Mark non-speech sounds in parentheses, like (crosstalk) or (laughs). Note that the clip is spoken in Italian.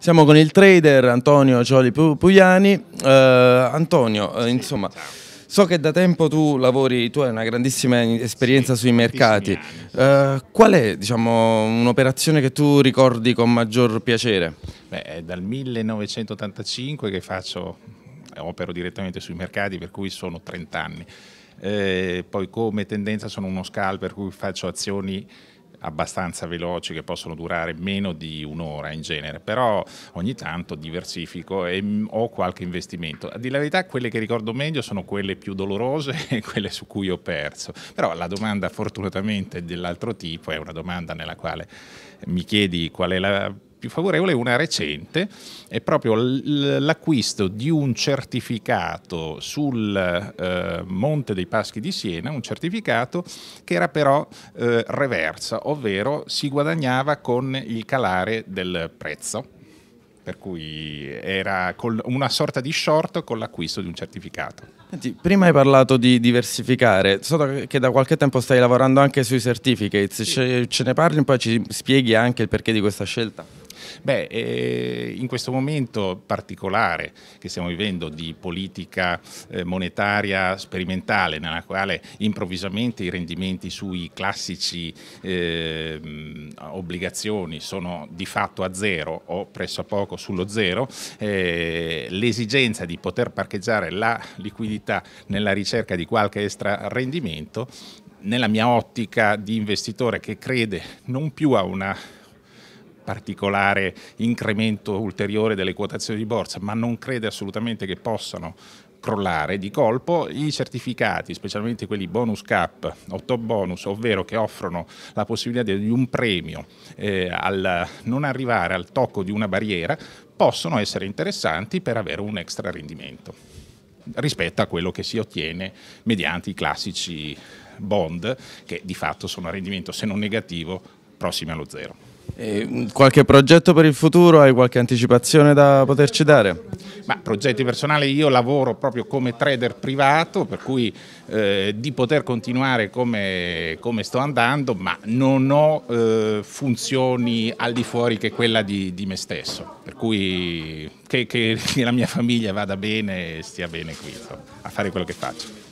Siamo con il trader Antonio Cioli Pugliani. Uh, Antonio, eh, sì, insomma... Ciao. So che da tempo tu lavori, tu hai una grandissima esperienza sì, sui mercati. Uh, qual è diciamo, un'operazione che tu ricordi con maggior piacere? Beh, è dal 1985 che faccio, opero direttamente sui mercati, per cui sono 30 anni. Eh, poi come tendenza sono uno scalper, per cui faccio azioni abbastanza veloci che possono durare meno di un'ora in genere, però ogni tanto diversifico e mm, ho qualche investimento. Di la verità, quelle che ricordo meglio sono quelle più dolorose (laughs) e quelle su cui ho perso, però la domanda fortunatamente dell'altro tipo è una domanda nella quale mi chiedi qual è la più favorevole una recente, è proprio l'acquisto di un certificato sul eh, Monte dei Paschi di Siena, un certificato che era però eh, reversa, ovvero si guadagnava con il calare del prezzo per cui era una sorta di short con l'acquisto di un certificato. Senti, prima hai parlato di diversificare, so che da qualche tempo stai lavorando anche sui certificates, sì. ce, ne parli un po' e ci spieghi anche il perché di questa scelta? Beh, eh, in questo momento particolare che stiamo vivendo di politica eh, monetaria sperimentale, nella quale improvvisamente i rendimenti sui classici eh, obbligazioni sono di fatto a zero o presso a poco sullo zero, eh, l'esigenza di poter parcheggiare la liquidità nella ricerca di qualche extra rendimento nella mia ottica di investitore che crede non più a una particolare incremento ulteriore delle quotazioni di borsa, ma non crede assolutamente che possano crollare di colpo i certificati, specialmente quelli bonus cap o top bonus, ovvero che offrono la possibilità di un premio eh, al non arrivare al tocco di una barriera, possono essere interessanti per avere un extra rendimento rispetto a quello che si ottiene mediante i classici bond che di fatto sono a rendimento se non negativo prossimi allo zero. Mm, qualche progetto per il futuro? Hai qualche anticipazione da poterci dare? Ma, progetti personali, io lavoro proprio come trader privato, per cui eh, di poter continuare come, come, sto andando, ma non ho eh, funzioni al di fuori che quella di, di me stesso, per cui che, che, (laughs) la mia famiglia vada bene, e stia bene qui, so, a fare quello che faccio.